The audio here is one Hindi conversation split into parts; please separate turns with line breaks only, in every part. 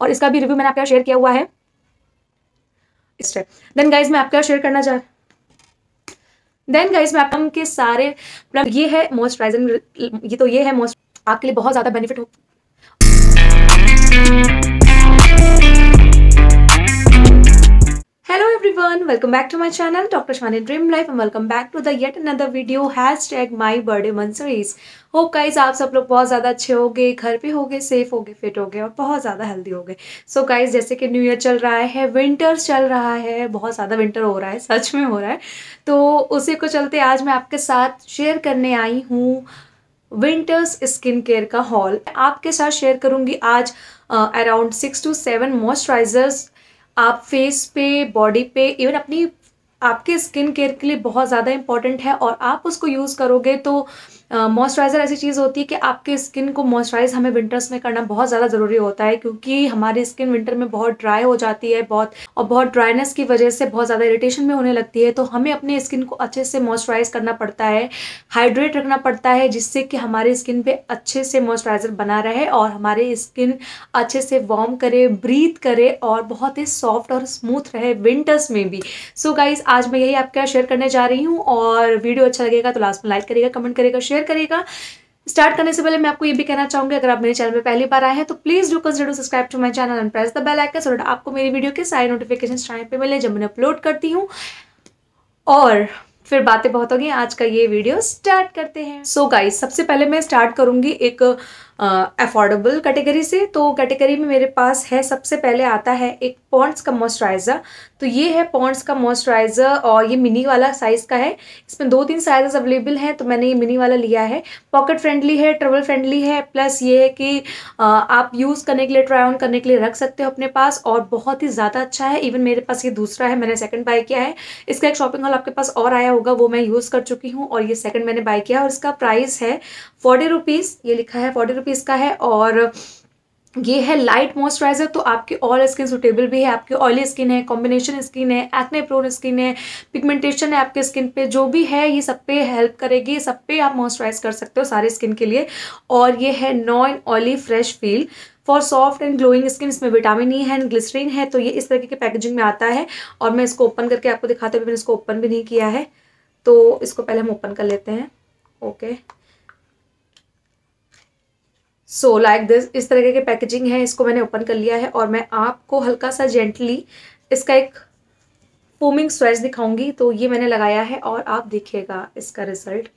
और इसका भी रिव्यू मैंने आपका शेयर किया हुआ है देन गाइज मैं आपका शेयर करना चाह देन गाइज मैं आपका के सारे मतलब ये है मॉइस्चराइजर ये तो ये है मॉइस्चर आपके लिए बहुत ज़्यादा बेनिफिट हो hello everyone welcome back to my channel doctor Shani dream life and welcome back to the yet another video hashtag my birthday month series hope guys आप सब लोग बहुत ज़्यादा अच्छे हो गए घर पे गए सेफ हो गए फिट हो गए और बहुत ज़्यादा हेल्दी हो गए सो गाइज जैसे कि न्यू ईयर चल रहा है विंटर चल रहा है बहुत ज़्यादा विंटर हो रहा है सच में हो रहा है तो उसी को चलते आज मैं आपके साथ शेयर करने आई हूँ विंटर्स स्किन केयर का हॉल आपके साथ शेयर करूँगी आज around six to seven moisturisers आप फेस पे बॉडी पे इवन अपनी आपके स्किन केयर के लिए बहुत ज़्यादा इंपॉर्टेंट है और आप उसको यूज़ करोगे तो मॉइस्चराइज़र ऐसी चीज़ होती है कि आपके स्किन को मॉइस्चराइज़ हमें विंटर्स में करना बहुत ज़्यादा ज़रूरी होता है क्योंकि हमारी स्किन विंटर में बहुत ड्राई हो जाती है बहुत और बहुत ड्राइनेस की वजह से बहुत ज़्यादा इरीटेशन में होने लगती है तो हमें अपने स्किन को अच्छे से मॉइस्चराइज़ करना पड़ता है हाइड्रेट रखना पड़ता है जिससे कि हमारी स्किन पर अच्छे से मॉइस्चराइज़र बना रहे और हमारी स्किन अच्छे से वॉर्म करे ब्रीथ करे और बहुत ही सॉफ्ट और स्मूथ रहे विंटर्स में भी सो so गाइज आज मैं यही आपके शेयर करने जा रही हूँ और वीडियो अच्छा लगेगा तो लास्ट में लाइक करेगा कमेंट करेगा शेयर शेयर करेगा स्टार्ट करने से पहले मैं आपको ये भी कहना चाहूंगी अगर आप मेरे चैनल पर पहली बार आए हैं तो please do consider subscribe to my channel and press the bell icon so आपको मेरी वीडियो के सारे नोटिफिकेशन टाइम पे मिले जब मैं अपलोड करती हूँ और फिर बातें बहुत होगी आज का ये वीडियो स्टार्ट करते हैं सो so गाइस सबसे पहले मैं स्टार्ट करूंगी एक अफोर्डेबल uh, कैटेगरी से तो कैटेगरी में मेरे पास है सबसे पहले आता है एक पॉन्ड्स का मॉइस्चराइज़र तो ये है पॉन्ड्स का मॉइस्चराइज़र और ये मिनी वाला साइज़ का है इसमें दो तीन साइजेस अवेलेबल हैं तो मैंने ये मिनी वाला लिया है पॉकेट फ्रेंडली है ट्रेवल फ्रेंडली है प्लस ये है कि uh, आप यूज़ करने के लिए ट्राई ऑन करने के लिए रख सकते हो अपने पास और बहुत ही ज़्यादा अच्छा है इवन मेरे पास ये दूसरा है मैंने सेकेंड बाय किया है इसका एक शॉपिंग हॉल आपके पास और आया होगा वो मैं यूज़ कर चुकी हूँ और ये सेकेंड मैंने बाय किया और इसका प्राइस है फोर्टी रुपीज़ ये लिखा है फोर्टी रुपीज़ का है और ये है लाइट मॉइस्चराइजर तो आपकी ऑल स्किन सुटेबल भी है आपकी ऑयली स्किन है कॉम्बिनेशन स्किन है एक्ने प्रोन स्किन है पिगमेंटेशन है आपके स्किन पे जो भी है ये सब पे हेल्प करेगी सब पे आप मॉइस्चराइज कर सकते हो सारे स्किन के लिए और ये है non oily fresh feel for soft and glowing skin इसमें विटामिन ई है एंड ग्लिसरीन है तो ये इस तरीके के पैकेजिंग में आता है और मैं इसको ओपन करके आपको दिखाते हुए मैंने इसको ओपन भी नहीं किया है तो इसको पहले हम ओपन कर लेते हैं okay okay. So like this इस तरीके के पैकेजिंग है इसको मैंने ओपन कर लिया है और मैं आपको हल्का सा जेंटली इसका एक फोमिंग स्वेच दिखाऊंगी तो ये मैंने लगाया है और आप देखिएगा इसका रिजल्ट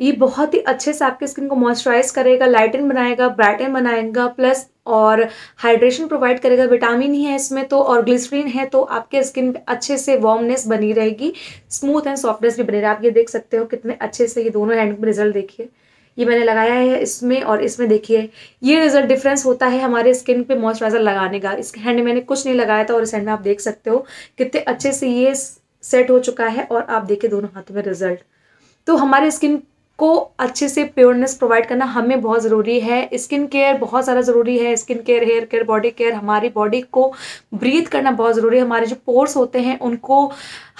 ये बहुत ही अच्छे से आपके स्किन को मॉइस्चराइज करेगा लाइटन बनाएगा ब्राइटन बनाएगा प्लस और हाइड्रेशन प्रोवाइड करेगा विटामिन ही है इसमें तो और ग्लिसरीन है तो आपके स्किन पे अच्छे से वार्मनेस बनी रहेगी स्मूथ एंड सॉफ्टनेस भी बनी रहेगी आप ये देख सकते हो कितने अच्छे से ये दोनों हैंड रिजल्ट देखिए ये मैंने लगाया है इसमें और इसमें देखिए ये रिजल्ट डिफरेंस होता है हमारे स्किन पे मॉइस्चराइज़र लगाने का इसके हैंड मैंने कुछ नहीं लगाया था और इस हैंड में आप देख सकते हो कितने अच्छे से ये सेट हो चुका है और आप देखिए दोनों हाथों में रिजल्ट तो हमारे स्किन को अच्छे से प्योरनेस प्रोवाइड करना हमें बहुत ज़रूरी है स्किन केयर बहुत ज़्यादा ज़रूरी है skin care hair care body care हमारी बॉडी को ब्रीथ करना बहुत ज़रूरी है हमारे जो पोर्स होते हैं उनको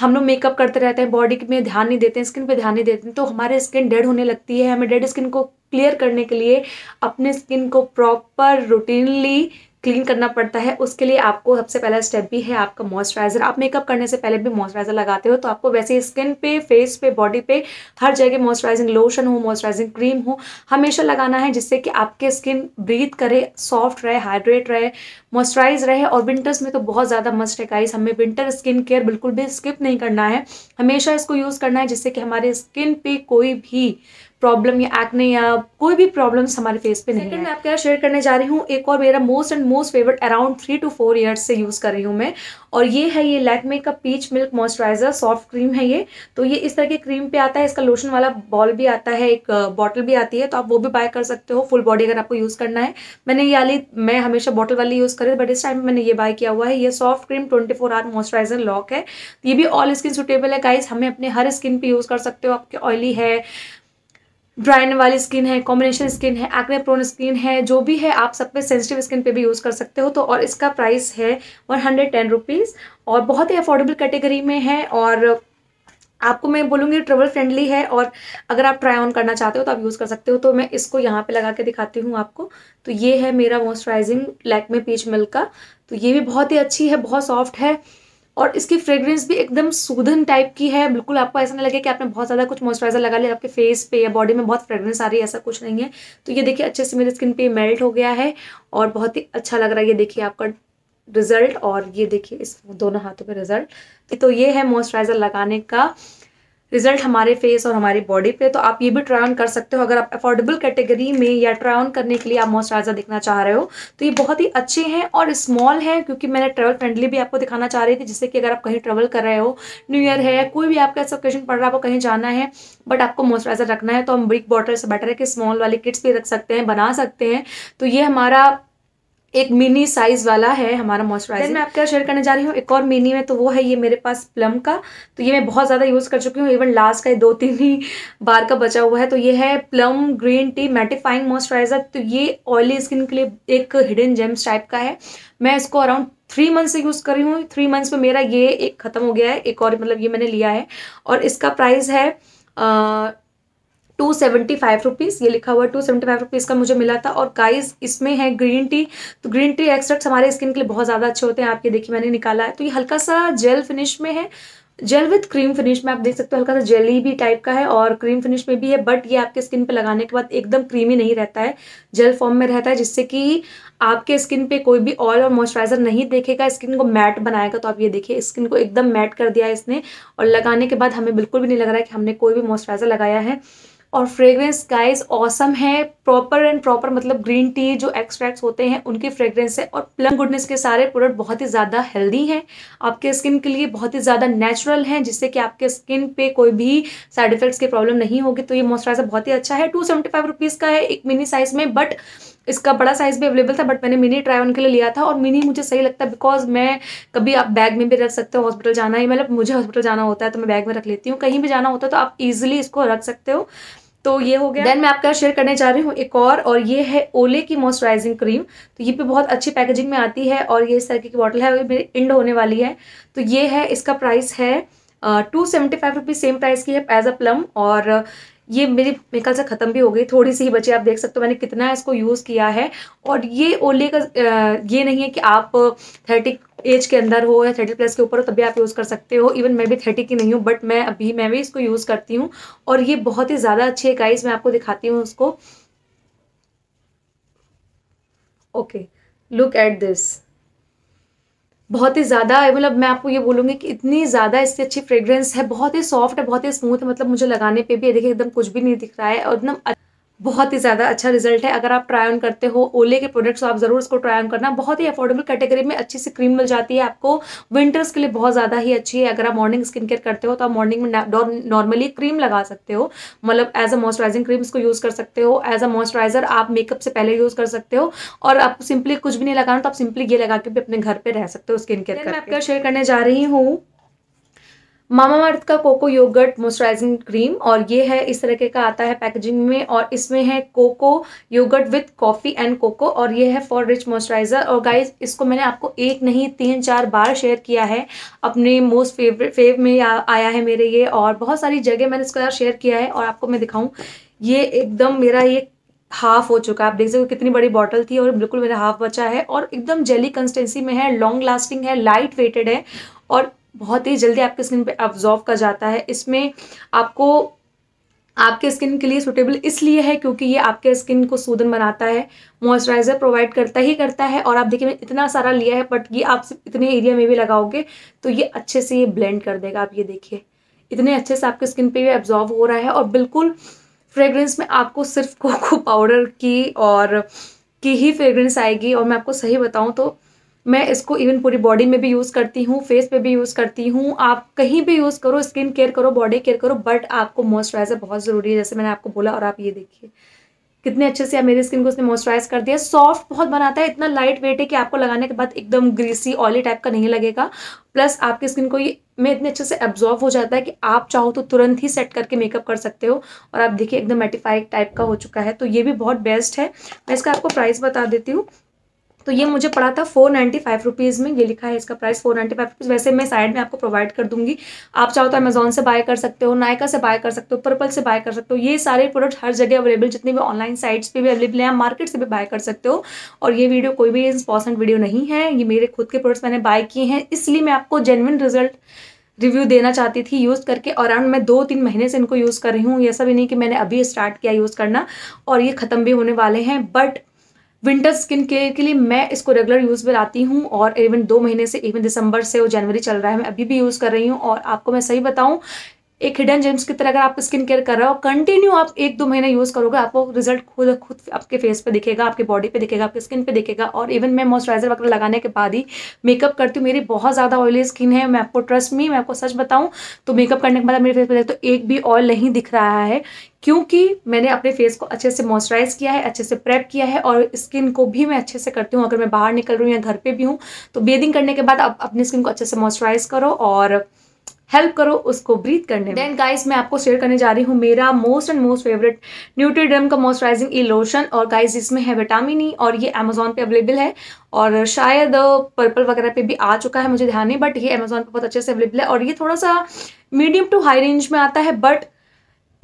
हम लोग मेकअप करते रहते हैं बॉडी में ध्यान नहीं देते हैं स्किन पे ध्यान नहीं देते हैं तो हमारे स्किन डेड होने लगती है हमें डेड स्किन को क्लियर करने के लिए अपने स्किन को प्रॉपर रूटीनली क्लीन करना पड़ता है उसके लिए आपको सबसे पहला स्टेप भी है आपका मॉइस्चराइज़र आप मेकअप करने से पहले भी मॉइस्चराइज़र लगाते हो तो आपको वैसे ही स्किन पे फेस पे बॉडी पे हर जगह मॉइस्चराइजिंग लोशन हो मॉइस्चराइजिंग क्रीम हो हमेशा लगाना है जिससे कि आपके स्किन ब्रीथ करे सॉफ्ट रहे हाइड्रेट रहे मॉइस्चराइज रहे और विंटर्स में तो बहुत ज़्यादा मस्ट है गाइस हमें विंटर स्किन केयर बिल्कुल भी स्किप नहीं करना है हमेशा इसको यूज़ करना है जिससे कि हमारे स्किन पे कोई भी प्रॉब्लम या एक्ने या कोई भी प्रॉब्लम्स हमारे फेस पे नहीं है मैं आपके यहाँ शेयर करने जा रही हूँ एक और मेरा most and most favourite around three to four years से यूज़ कर रही हूँ मैं और ये है ये लैकमे का peach milk moisturiser soft cream है ये तो ये इस तरह के क्रीम पे आता है इसका लोशन वाला बॉल भी आता है एक बॉटल भी आती है तो आप वो भी बाय कर सकते हो फुल बॉडी अगर आपको यूज़ करना है मैंने ये आली मैं हमेशा बॉटल वाली यूज़ करी बट इस टाइम मैंने ये बाय किया हुआ है ये soft cream twenty four hour moisturiser lock है ये भी ऑल स्किन सुटेबल है गाइज हमें अपने हर स्किन पर यूज़ कर सकते हो आपके ऑयली है ड्राइन वाली स्किन है कॉम्बिनेशन स्किन है एक्ने प्रोन स्किन है जो भी है आप सब पे सेंसिटिव स्किन पे भी यूज़ कर सकते हो तो और इसका प्राइस है वन हंड्रेड टेन रुपीज़ और बहुत ही अफोर्डेबल कैटेगरी में है और आपको मैं बोलूँगी ट्रेवल फ्रेंडली है और अगर आप ट्राई ऑन करना चाहते हो तो आप यूज़ कर सकते हो तो मैं इसको यहाँ पर लगा के दिखाती हूँ आपको तो ये है मेरा मॉइस्चराइजिंग लैकमे पीच मिल्क का तो ये भी बहुत ही अच्छी है बहुत सॉफ्ट है और इसकी फ्रेग्रेंस भी एकदम सूदन टाइप की है बिल्कुल आपको ऐसा नहीं लगे कि आपने बहुत ज़्यादा कुछ मॉइस्चराइजर लगा लिया आपके फेस पे या बॉडी में बहुत फ्रेग्रेंस आ रही है ऐसा कुछ नहीं है तो ये देखिए अच्छे से मेरे स्किन पे मेल्ट हो गया है और बहुत ही अच्छा लग रहा है ये देखिए आपका रिजल्ट और ये देखिए इस दोनों हाथों पर रिजल्ट तो ये है मॉइस्चराइजर लगाने का रिजल्ट हमारे फेस और हमारी बॉडी पे तो आप ये भी ट्राई ऑन कर सकते हो अगर आप अफोर्डेबल कैटेगरी में या ट्राई ऑन करने के लिए आप मॉइस्चराइजर देखना चाह रहे हो तो ये बहुत ही अच्छे हैं और स्मॉल हैं क्योंकि मैंने ट्रैवल फ्रेंडली भी आपको दिखाना चाह रही थी जिससे कि अगर आप कहीं ट्रैवल कर रहे हो न्यू ईयर है कोई भी आपका ऐसा ओकेजन पड़ रहा है आपको कहीं जाना है बट आपको मॉइस्चराइजर रखना है तो हम बिग बॉटल से बेटर है कि स्मॉल वाले किट्स भी रख सकते हैं बना सकते हैं तो ये हमारा एक मिनी साइज वाला है हमारा मॉइस्चराइजर मैं आपके यहाँ शेयर करने जा रही हूँ एक और मिनी में तो वो है ये मेरे पास प्लम का तो ये मैं बहुत ज़्यादा यूज़ कर चुकी हूँ इवन लास्ट का दो तीन ही बार का बचा हुआ है तो ये है Plum green tea mattifying moisturiser तो ये ऑयली स्किन के लिए एक हिडन जेम्स टाइप का है मैं इसको अराउंड थ्री मंथ से यूज़ कर रही हूँ थ्री मंथ्स में मेरा ये एक ख़त्म हो गया है एक और मतलब ये मैंने लिया है और इसका प्राइस है आ, टू सेवेंटी फाइव रुपीज़ ये लिखा हुआ टू सेवेंटी फाइव रुपीज़ का मुझे मिला था और गाइस इसमें है ग्रीन टी तो ग्रीन टी एक्सट्रैक्ट हमारे स्किन के लिए बहुत ज़्यादा अच्छे होते हैं आपके देखिए मैंने निकाला है तो ये हल्का सा जेल फिनिश में है जेल विथ क्रीम फिनिश में आप देख सकते हो हल्का सा जेली भी टाइप का है और क्रीम फिनिश में भी है बट ये आपके स्किन पे लगाने के बाद एकदम क्रीमी नहीं रहता है जेल फॉर्म में रहता है जिससे कि आपके स्किन पे कोई भी ऑयल और मॉइस्चराइजर नहीं देखेगा स्किन को मैट बनाएगा तो आप ये देखिए स्किन को एकदम मैट कर दिया है इसने और लगाने के बाद हमें बिल्कुल भी नहीं लग रहा है कि हमने कोई भी मॉइस्चराइजर लगाया है और फ्रेग्रेंस गाइस ऑसम है प्रॉपर एंड प्रॉपर मतलब ग्रीन टी जो एक्सट्रैक्ट्स होते हैं उनकी फ्रेग्रेंस है और प्लम गुडनेस के सारे प्रोडक्ट बहुत ही ज़्यादा हेल्दी हैं आपके स्किन के लिए बहुत ही ज़्यादा नेचुरल हैं जिससे कि आपके स्किन पे कोई भी साइड इफेक्ट्स की प्रॉब्लम नहीं होगी तो ये मॉइस्चराइजर बहुत ही अच्छा है टू सेवेंटी फाइव रुपीज़ का है एक मिनी साइज़ में बट इसका बड़ा साइज़ भी अवेलेबल था बट मैंने मिनी ट्राई ऑन के लिए लिया था और मिनी मुझे सही लगता है बिकॉज मैं कभी आप बैग में भी रख सकते हो हॉस्पिटल जाना ही मतलब मुझे हॉस्पिटल जाना होता है तो मैं बैग में रख लेती हूँ कहीं भी जाना होता है तो आप इजिली इसको रख सकते हो तो ये हो गया देन मैं आपका शेयर करने जा रही हूँ एक और और ये है ओले की मॉइस्चराइजिंग क्रीम तो ये भी बहुत अच्छी पैकेजिंग में आती है और ये इस तरीके की बॉटल है ये मेरी इंड होने वाली है तो ये है इसका प्राइस है two seventy five rupees same price की है एज अ प्लम और ये मेरी मेरे ख्याल से ख़त्म भी हो गई थोड़ी सी ही बची आप देख सकते हो मैंने कितना इसको यूज़ किया है और ये ओले का ये नहीं है कि आप थर्टी एज के अंदर हो या थर्टी प्लस के ऊपर हो तभी आप यूज़ कर सकते हो इवन मैं भी थर्टी की नहीं हूँ बट मैं अभी मैं भी इसको यूज़ करती हूँ और ये बहुत ही ज़्यादा अच्छी है गाइज मैं आपको दिखाती हूँ उसको ओके लुक एट दिस बहुत ही ज़्यादा मतलब मैं आपको ये बोलूँगी कि इतनी ज़्यादा इसकी अच्छी फ्रेग्रेंस है बहुत ही सॉफ्ट है बहुत ही स्मूथ है मतलब मुझे लगाने पे भी देखिए एकदम कुछ भी नहीं दिख रहा है और एकदम बहुत ही ज़्यादा अच्छा रिजल्ट है अगर आप ट्राई ऑन करते हो ओले के प्रोडक्ट्स तो आप ज़रूर इसको ट्राई ऑन करना बहुत ही अफोर्डेबल कैटेगरी में अच्छी सी क्रीम मिल जाती है आपको विंटर्स के लिए बहुत ज़्यादा ही अच्छी है अगर आप मॉर्निंग स्किन केयर करते हो तो आप मॉर्निंग में नॉर्मली क्रीम लगा सकते हो मतलब एज अ मॉइस्चराइजिंग क्रीम इसको यूज़ कर सकते हो एज अ मॉइस्चराइजर आप मेकअप से पहले यूज़ कर सकते हो और आप सिंपली कुछ भी नहीं लगाना तो आप सिंपली ये लगा के भी अपने घर पर रह सकते हो स्किन केयर मैं आपका शेयर करने जा रही हूँ मामा अर्थ का कोको योगर्ट मॉइस्चराइजिंग क्रीम और ये है इस तरीके का आता है पैकेजिंग में और इसमें है cocoa yogurt with coffee and cocoa और ये है फॉर रिच मॉइस्चराइज़र और गाइस इसको मैंने आपको एक नहीं तीन चार बार शेयर किया है अपने मोस्ट फेवरेट फेव में आ, आया है मेरे ये और बहुत सारी जगह मैंने इसका शेयर किया है और आपको मैं दिखाऊँ ये एकदम मेरा ये हाफ हो चुका है आप देख सकते हो कितनी बड़ी बॉटल थी और बिल्कुल मेरा हाफ बचा है और एकदम जेली कंसिस्टेंसी में है लॉन्ग लास्टिंग है लाइट वेटेड है और बहुत ही जल्दी आपके स्किन पे ऑब्जॉर्व कर जाता है इसमें आपको आपके स्किन के लिए सुटेबल इसलिए है क्योंकि ये आपके स्किन को सूदन बनाता है मॉइस्चराइज़र प्रोवाइड करता ही करता है और आप देखिए मैंने इतना सारा लिया है बट ये आप सिर्फ इतने एरिया में भी लगाओगे तो ये अच्छे से ये ब्लेंड कर देगा आप ये देखिए इतने अच्छे से आपके स्किन पे ये एब्जॉर्व हो रहा है और बिल्कुल फ्रेगरेंस में आपको सिर्फ कोको पाउडर की और की ही फ्रेगरेंस आएगी और मैं आपको सही बताऊँ तो मैं इसको इवन पूरी बॉडी में भी यूज़ करती हूँ फेस पे भी यूज़ करती हूँ आप कहीं भी यूज़ करो स्किन केयर करो बॉडी केयर करो बट आपको मॉइस्चराइज़र बहुत ज़रूरी है जैसे मैंने आपको बोला और आप ये देखिए कितने अच्छे से मेरी स्किन को उसने मॉइस्चराइज कर दिया सॉफ्ट बहुत बनाता है इतना लाइट वेट है कि आपको लगाने के बाद एकदम ग्रीसी ऑयली टाइप का नहीं लगेगा प्लस आपकी स्किन को ये में इतने अच्छे से एब्जॉर्व हो जाता है कि आप चाहो तो तुरंत ही सेट करके मेकअप कर सकते हो और आप देखिए एकदम मेटिफाइड टाइप का हो चुका है तो ये भी बहुत बेस्ट है मैं इसका आपको प्राइस बता देती हूँ तो ये मुझे पड़ा था फोर नाइन्टी फाइव रुपीज़ में ये लिखा है इसका price four ninety five rupees वैसे मैं साइड में आपको प्रोवाइड कर दूंगी आप चाहो तो अमेजोन से बाय कर सकते हो नायका से बाय कर सकते हो पर्पल से बाय कर सकते हो ये सारे प्रोडक्ट हर जगह अवेलेबल जितने भी ऑनलाइन साइट्स पर भी अवेलेबल हैं मार्केट से भी बाय कर सकते हो और ये वीडियो कोई भी स्पॉन्सर्ड वीडियो नहीं है ये मेरे खुद के प्रोडक्ट्स मैंने बाय किए हैं इसलिए मैं आपको जेनविन रिजल्ट रिव्यू देना चाहती थी यूज़ करके अराउंड मैं दो तीन महीने से इनको यूज़ कर रही हूँ ऐसा भी नहीं कि मैंने अभी स्टार्ट किया यूज़ करना और ये ख़त्म भी होने वाले हैं बट विंटर स्किन केयर के लिए मैं इसको रेगुलर यूज़ में लाती हूँ और इवन दो महीने से इवन दिसंबर से और जनवरी चल रहा है मैं अभी भी यूज़ कर रही हूँ और आपको मैं सही बताऊँ एक हिडन जेम्स की तरह अगर आप स्किन केयर कर रहे हो कंटिन्यू आप एक दो महीने यूज़ करोगे आपको रिजल्ट खुद खुद आपके फेस पे दिखेगा आपके बॉडी पे दिखेगा आपके स्किन पे दिखेगा और इवन मैं मॉइस्चराइजर वगैरह लगाने के बाद ही मेकअप करती हूँ मेरी बहुत ज़्यादा ऑयली स्किन है मैं आपको ट्रस्ट मी मैं आपको सच बताऊँ तो मेकअप करने के बाद मेरे फेस पर तो एक भी ऑयल नहीं दिख रहा है क्योंकि मैंने अपने फेस को अच्छे से मॉइस्चराइज किया है अच्छे से प्रेप किया है और स्किन को भी मैं अच्छे से करती हूँ अगर मैं बाहर निकल रही हूँ या घर पे भी हूँ तो बेदिंग करने के बाद आप अपनी स्किन को अच्छे से मॉइस्चराइज करो और हेल्प करो उसको ब्रीथ करने देन गाइस मैं आपको शेयर करने जा रही हूँ मेरा most and most favourite Nutriderm का मॉइस्चराइजिंग ई लोशन और गाइस इसमें है विटामिन ई e और ये अमेजोन पे अवेलेबल है और शायद पर्पल वगैरह पे भी आ चुका है मुझे ध्यान नहीं बट ये अमेजोन पे बहुत अच्छे से अवेलेबल है और ये थोड़ा सा मीडियम टू हाई रेंज में आता है बट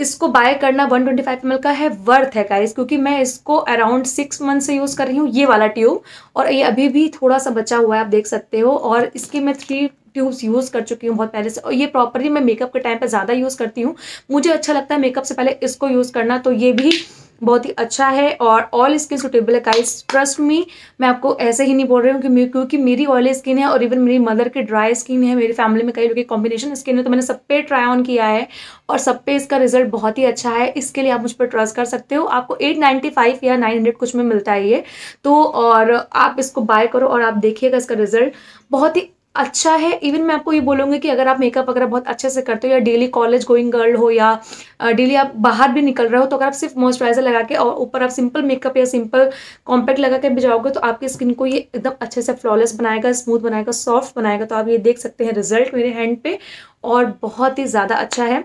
इसको बाय करना 125 ट्वेंटी का है वर्थ है गाइस क्योंकि मैं इसको अराउंड सिक्स मंथ से यूज़ कर रही हूँ ये वाला ट्यूब और ये अभी भी थोड़ा सा बचा हुआ है आप देख सकते हो और इसकी मैं थ्री ट्यूब्स यूज़ कर चुकी हूँ बहुत पहले से और ये प्रॉपरली मैं मेकअप के टाइम पर ज़्यादा यूज़ करती हूँ मुझे अच्छा लगता है मेकअप से पहले इसको यूज़ करना तो ये भी बहुत ही अच्छा है और ऑल स्किन सुटेबल है गाइस ट्रस्ट मी मैं आपको ऐसे ही नहीं बोल रही हूँ कि क्योंकि मेरी ऑयली स्किन है और इवन मेरी मदर की ड्राई स्किन है मेरी फैमिली में कई लोग की कॉम्बिनेशन स्किन है तो मैंने सब पे ट्राई ऑन किया है और सब पे इसका रिजल्ट बहुत ही अच्छा है इसके लिए आप मुझ पर ट्रस्ट कर सकते हो आपको एट या नाइन कुछ में मिलता है ये तो और आप इसको बाय करो और आप देखिएगा इसका रिजल्ट बहुत ही अच्छा है इवन मैं आपको ये बोलूँगी कि अगर आप मेकअप वगैरह बहुत अच्छे से करते हो या डेली कॉलेज गोइंग गर्ल हो या डेली आप बाहर भी निकल रहे हो तो अगर आप सिर्फ मॉइस्चराइजर लगा के और ऊपर आप सिंपल मेकअप या सिंपल कॉम्पैक्ट लगा के भी जाओगे तो आपकी स्किन को ये एकदम अच्छे से फ्लॉलेस बनाएगा स्मूथ बनाएगा सॉफ्ट बनाएगा तो आप ये देख सकते हैं रिजल्ट मेरे हैंड पे और बहुत ही ज़्यादा अच्छा है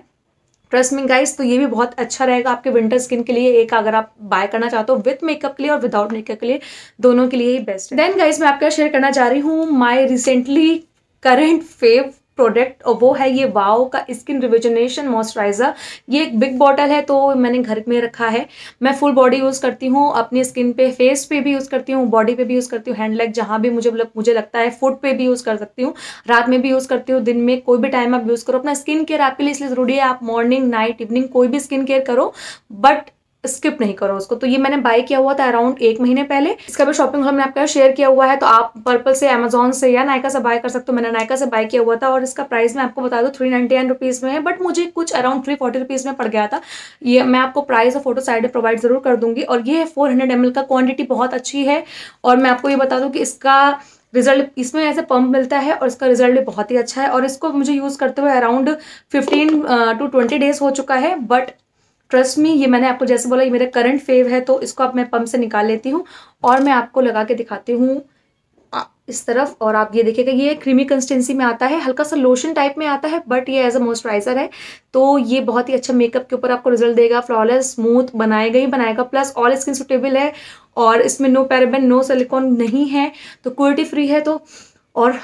ट्रस्ट मी गाइस तो ये भी बहुत अच्छा रहेगा आपके विंटर स्किन के लिए एक अगर आप बाय करना चाहते हो विथ मेकअप के लिए और विदाउट मेकअप के लिए दोनों के लिए ही बेस्ट देन गाइस मैं आपके शेयर करना चाह रही हूँ my recently current fave product और वो है ये वाओ का स्किन रिविजनेशन मॉइस्चराइज़र ये एक बिग बॉटल है तो मैंने घर में रखा है मैं फुल बॉडी यूज़ करती हूँ अपनी स्किन पे फेस पे भी यूज़ करती हूँ बॉडी पे भी यूज़ करती हूँ हैंड लेग जहाँ भी मुझे मुझे लगता है फुट पे भी यूज़ कर सकती हूँ रात में भी यूज़ करती हूँ दिन में कोई भी टाइम आप यूज़ करो अपना स्किन केयर आपके लिए इसलिए ज़रूरी है आप मॉर्निंग नाइट इवनिंग कोई भी स्किन केयर करो बट स्किप नहीं करो उसको तो ये मैंने बाय किया हुआ था अराउंड एक महीने पहले इसका भी शॉपिंग हमने आपके शेयर किया हुआ है तो आप पर्पल से अमेजोन से या नायका से बाय कर सकते हो मैंने नायका से बाय किया हुआ था और इसका प्राइस मैं आपको बता दूँ थ्री नाइन्टी नाइन रुपीज़ में है बट मुझे कुछ अराउंड थ्री फोर्टी रुपीज़ में पड़ गया था ये मैं आपको प्राइस और फोटो साइड प्रोवाइड ज़रूर कर दूंगी और ये फोर हंड्रेड का क्वान्टिटी बहुत अच्छी है और मैं आपको ये बता दूँ कि इसका रिजल्ट इसमें ऐसे पम्प मिलता है और इसका रिजल्ट भी बहुत ही अच्छा है और इसको मुझे यूज़ करते हुए around fifteen to twenty days हो चुका है बट ट्रस्ट मी ये मैंने आपको जैसे बोला ये मेरा करंट फेव है तो इसको अब मैं पंप से निकाल लेती हूँ और मैं आपको लगा के दिखाती हूँ इस तरफ और आप ये देखिएगा ये क्रीमी कंसिस्टेंसी में आता है हल्का सा लोशन टाइप में आता है बट ये एज अ मॉइस्चराइजर है तो ये बहुत ही अच्छा मेकअप के ऊपर आपको रिजल्ट देगा फ्लॉलेस स्मूथ बनाएगा ही बनाएगा प्लस ऑल स्किन सुटेबल है और इसमें नो पैराबेन नो सिलिकॉन नहीं है तो क्वालिटी फ्री है तो और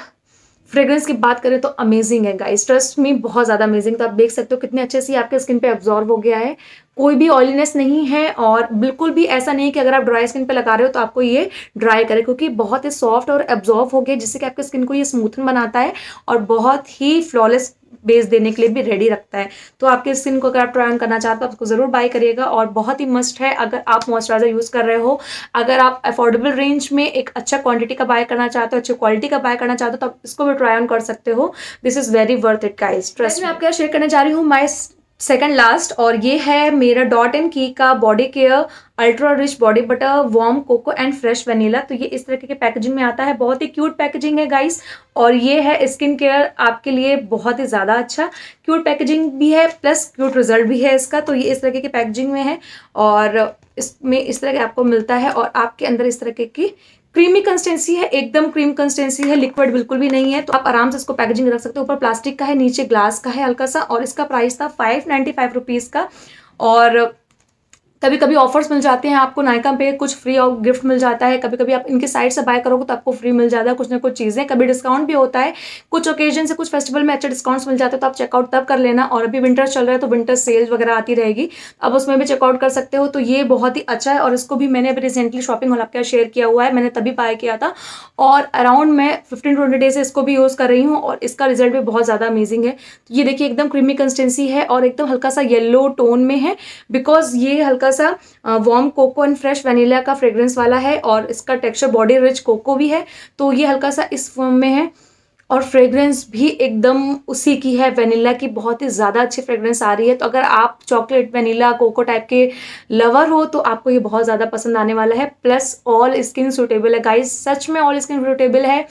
फ्रेग्रेंस की बात करें तो अमेजिंग है गाइस ट्रस्ट में बहुत ज़्यादा अमेजिंग तो आप देख सकते हो कितने अच्छे से आपके स्किन पे एब्जॉर्व हो गया है कोई भी ऑयलीनेस नहीं है और बिल्कुल भी ऐसा नहीं कि अगर आप ड्राई स्किन पे लगा रहे हो तो आपको ये ड्राई करे क्योंकि बहुत ही सॉफ्ट और एब्जॉर्व हो गया जिससे कि आपके स्किन को ये स्मूथन बनाता है और बहुत ही फ्लॉलेस बेस देने के लिए भी रेडी रखता है तो आपके स्किन को अगर आप ट्राई करना चाहते हो तो आपको ज़रूर बाय करिएगा और बहुत ही मस्ट है अगर आप मॉइस्चराइजर यूज़ कर रहे हो अगर आप अफोर्डेबल रेंज में एक अच्छा क्वांटिटी का बाय करना चाहते हो अच्छी क्वालिटी का बाय करना चाहते हो तो आप इसको भी ट्राई ऑन कर सकते हो this is very worth it का ट्रस्ट मैं आपके यहाँ शेयर करने जा रही हूँ माई सेकंड लास्ट और ये है मेरा डॉट एंड की का body care ultra rich body butter warm cocoa and fresh vanilla तो ये इस तरीके के पैकेजिंग में आता है बहुत ही क्यूट पैकेजिंग है गाइस और ये है स्किन केयर आपके लिए बहुत ही ज़्यादा अच्छा क्यूट पैकेजिंग भी है प्लस क्यूट रिजल्ट भी है इसका तो ये इस तरीके की पैकेजिंग में है और इसमें इस तरह के आपको मिलता है और आपके अंदर इस तरीके की क्रीमी कंसिस्टेंसी है एकदम क्रीम कंसिस्टेंसी है लिक्विड बिल्कुल भी नहीं है तो आप आराम से इसको पैकेजिंग रख सकते हो ऊपर प्लास्टिक का है नीचे ग्लास का है हल्का सा और इसका प्राइस था फाइव नाइन्टी फाइव रुपीज़ का और कभी कभी ऑफर्स मिल जाते हैं आपको नायका पे कुछ फ्री और गिफ्ट मिल जाता है कभी कभी आप इनके साइट से बाय करोगे तो आपको फ्री मिल जाता है कुछ ना कुछ चीज़ें कभी डिस्काउंट भी होता है कुछ ओकेजन से कुछ फेस्टिवल में अच्छे डिस्काउंट्स मिल जाते हैं तो आप चेकआउट तब कर लेना और अभी विंटर चल रहा है तो विंटर सेल्स वगैरह आती रहेगी अब उसमें भी चेकआउट कर सकते हो तो ये बहुत ही अच्छा है और इसको भी मैंने अभी रिसेंटली शॉपिंग हॉल आपके शेयर किया हुआ है मैंने तभी बाय किया था और अराउंड मैं फिफ्टीन ट्वेंटी डेज से इसको भी यूज़ कर रही हूँ और इसका रिजल्ट भी बहुत ज़्यादा अमेजिंग है तो ये देखिए एकदम क्रीमी कंसिस्टेंसी है और एकदम हल्का सा येल्लो टोन में है बिकॉज ये हल्का हल्का सा warm cocoa and fresh vanilla का फ्रेग्रेंस वाला है और इसका टेक्स्चर बॉडी रिच कोको भी है तो ये हल्का सा इस फॉर्म में है और फ्रेग्रेंस भी एकदम उसी की है वनीला की बहुत ही ज़्यादा अच्छी फ्रेग्रेंस आ रही है तो अगर आप चॉकलेट वनीला कोको टाइप के लवर हो तो आपको ये बहुत ज़्यादा पसंद आने वाला है प्लस ऑल स्किन सूटेबल है गाइस सच में ऑल स्किन सूटेबल है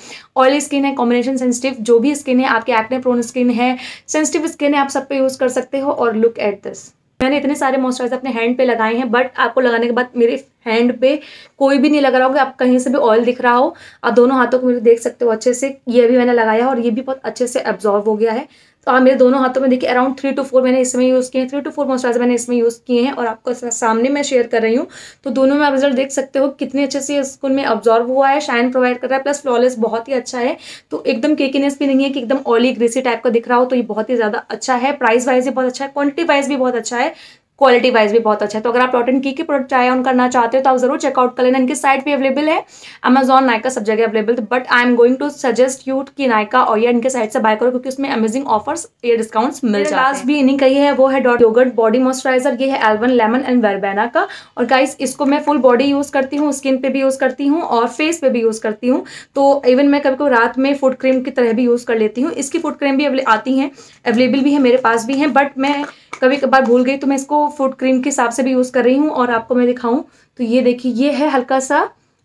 ऑयल स्किन है कॉम्बिनेशन सेंसिटिव जो भी स्किन है आपके एक्ने प्रोन स्किन है सेंसिटिव स्किन है आप सब पे यूज़ कर सकते हो और लुक एट दिस मैंने इतने सारे मॉइस्चराइजर अपने हैंड पे लगाए हैं बट आपको लगाने के बाद मेरे हैंड पे कोई भी नहीं लग रहा होगा आप कहीं से भी ऑयल दिख रहा हो आप दोनों हाथों को मेरे देख सकते हो अच्छे से ये भी मैंने लगाया और ये भी बहुत अच्छे से एब्जॉर्व हो गया है तो मेरे दोनों हाथों में देखिए अराउंड थ्री टू फोर मैंने इसमें यूज़ किए हैं थ्री टू फोर मॉइस्चराइजर मैंने इसमें यूज़ किए हैं और आपको सामने मैं शेयर कर रही हूँ तो दोनों में आप रिजल्ट देख सकते हो कितने अच्छे से स्कूल में ऑब्जॉर्व हुआ है शाइन प्रोवाइड कर रहा है प्लस फ्लॉलेस बहुत ही अच्छा है तो एकदम केकीनेस भी नहीं है कि एकदम ऑयली ग्रेसी टाइप का दिख रहा हो तो ये बहुत ही ज़्यादा अच्छा है प्राइस वाइज भी बहुत अच्छा है क्वान्टिटी वाइज भी बहुत अच्छा है क्वालिटी वाइज भी बहुत अच्छा है तो अगर आप डॉट एंड की के प्रोडक्ट ट्राई ऑन करना चाहते हो तो आप जरूर चेकआउट कर लेना इनकी साइट भी अवेलेबल है अमेजॉन नायका सब जगह available but I am going to suggest you कि नायका और या इनके साइट से बाय करो क्योंकि उसमें अमेजिंग ऑफर्स या डिस्काउंट्स मिल जाते हैं लास्ट भी इन्हीं कही है वो है डॉट योगर्ट बॉडी मॉइस्चराइजर ये है एल्वन लेमन एंड वेरबेना का और गाइस इसको मैं फुल बॉडी यूज करती हूँ स्किन पे भी यूज करती हूँ और फेस पे भी यूज करती हूँ तो इवन मैं कभी कभी रात में फूड क्रीम की तरह भी यूज कर लेती हूँ इसकी फूड क्रीम भी आती है अवेलेबल भी है मेरे पास भी हैं बट मैं कभी कभार भूल गई तो मैं इसको फूड क्रीम के हिसाब से भी यूज़ कर रही हूँ और आपको मैं दिखाऊँ तो ये देखिए ये है हल्का सा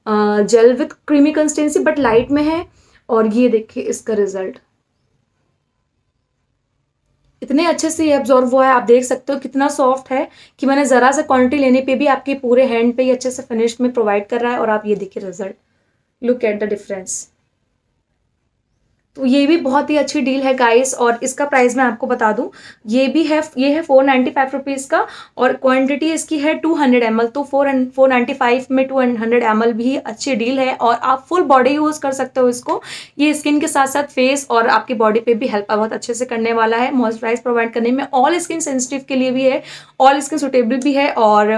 gel with creamy consistency but light में है और ये देखिए इसका रिजल्ट इतने अच्छे से ये एब्जॉर्व हुआ है आप देख सकते हो कितना सॉफ्ट है कि मैंने ज़रा सा क्वांटिटी लेने पे भी आपके पूरे हैंड पे ये अच्छे से फिनिश में प्रोवाइड कर रहा है और आप ये देखिए result look at the difference तो ये भी बहुत ही अच्छी डील है गाइस और इसका प्राइस मैं आपको बता दूं ये भी है ये है फोर नाइन्टी फाइव रुपीज़ का और क्वांटिटी इसकी है टू हंड्रेड एम एल तो फोर फोर नाइन्टी फाइव में टू हंड्रेड एम एल भी अच्छी डील है और आप फुल बॉडी यूज़ कर सकते हो इसको ये स्किन के साथ साथ फेस और आपकी बॉडी पर भी हेल्प बहुत अच्छे से करने वाला है मॉइस्चराइज प्रोवाइड करने में ऑल स्किन सेंसिटिव के लिए भी है ऑल स्किन सुटेबल भी है और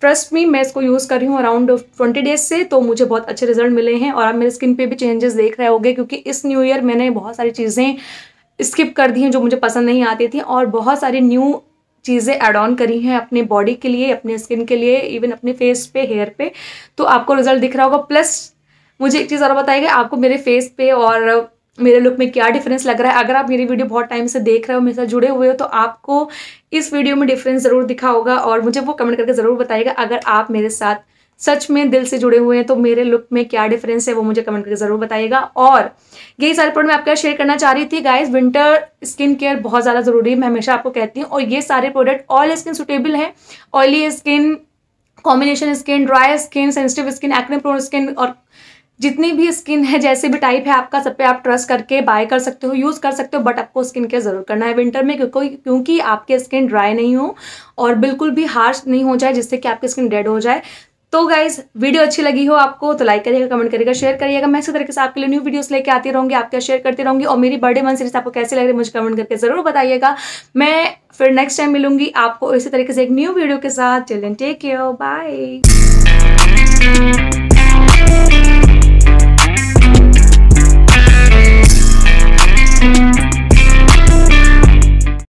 ट्रस्ट मी मैं इसको यूज़ कर रही हूँ अराउंड ट्वेंटी डेज से तो मुझे बहुत अच्छे रिजल्ट मिले हैं और आप मेरे स्किन पे भी चेंजेस देख रहे होंगे क्योंकि इस न्यू ईयर मैंने बहुत सारी चीज़ें स्किप कर दी हैं जो मुझे पसंद नहीं आती थी और बहुत सारी न्यू चीज़ें एड ऑन करी हैं अपने बॉडी के लिए अपने स्किन के लिए इवन अपने फेस पे हेयर पे तो आपको रिजल्ट दिख रहा होगा प्लस मुझे एक चीज़ और बताएगा आपको मेरे फेस पे और मेरे लुक में क्या डिफरेंस लग रहा है अगर आप मेरी वीडियो बहुत टाइम से देख रहे हो मेरे साथ जुड़े हुए हो तो आपको इस वीडियो में डिफरेंस ज़रूर दिखा होगा और मुझे वो कमेंट करके ज़रूर बताएगा अगर आप मेरे साथ सच में दिल से जुड़े हुए हैं तो मेरे लुक में क्या डिफरेंस है वो मुझे कमेंट करके ज़रूर बताइएगा और यही सारे प्रोडक्ट मैं आपके साथ शेयर करना चाह रही थी गाइस विंटर स्किन केयर बहुत ज़्यादा ज़रूरी है मैं हमेशा आपको कहती हूँ और ये सारे प्रोडक्ट ऑयल स्किन सुटेबल हैं oily skin combination skin dry skin sensitive skin acne prone skin और जितनी भी स्किन है जैसे भी टाइप है आपका सब पे आप ट्रस्ट करके बाय कर सकते हो यूज़ कर सकते हो बट आपको स्किन केयर ज़रूर करना है विंटर में क्योंकि क्योंकि आपके स्किन ड्राई नहीं हो और बिल्कुल भी हार्श नहीं हो जाए जिससे कि आपकी स्किन डेड हो जाए तो गाइज वीडियो अच्छी लगी हो आपको तो लाइक करिएगा कमेंट करिएगा शेयर करिएगा मैं इसी तरीके से आपके लिए न्यू वीडियोस लेके आती रहूँगी आपके शेयर करती रहूँगी और मेरी बर्थडे मन सीरीज आपको कैसे लग रही है मुझे कमेंट करके जरूर बताइएगा मैं फिर नेक्स्ट टाइम मिलूंगी आपको इसी तरीके से एक न्यू वीडियो के साथ चलिए टेक केयर बाय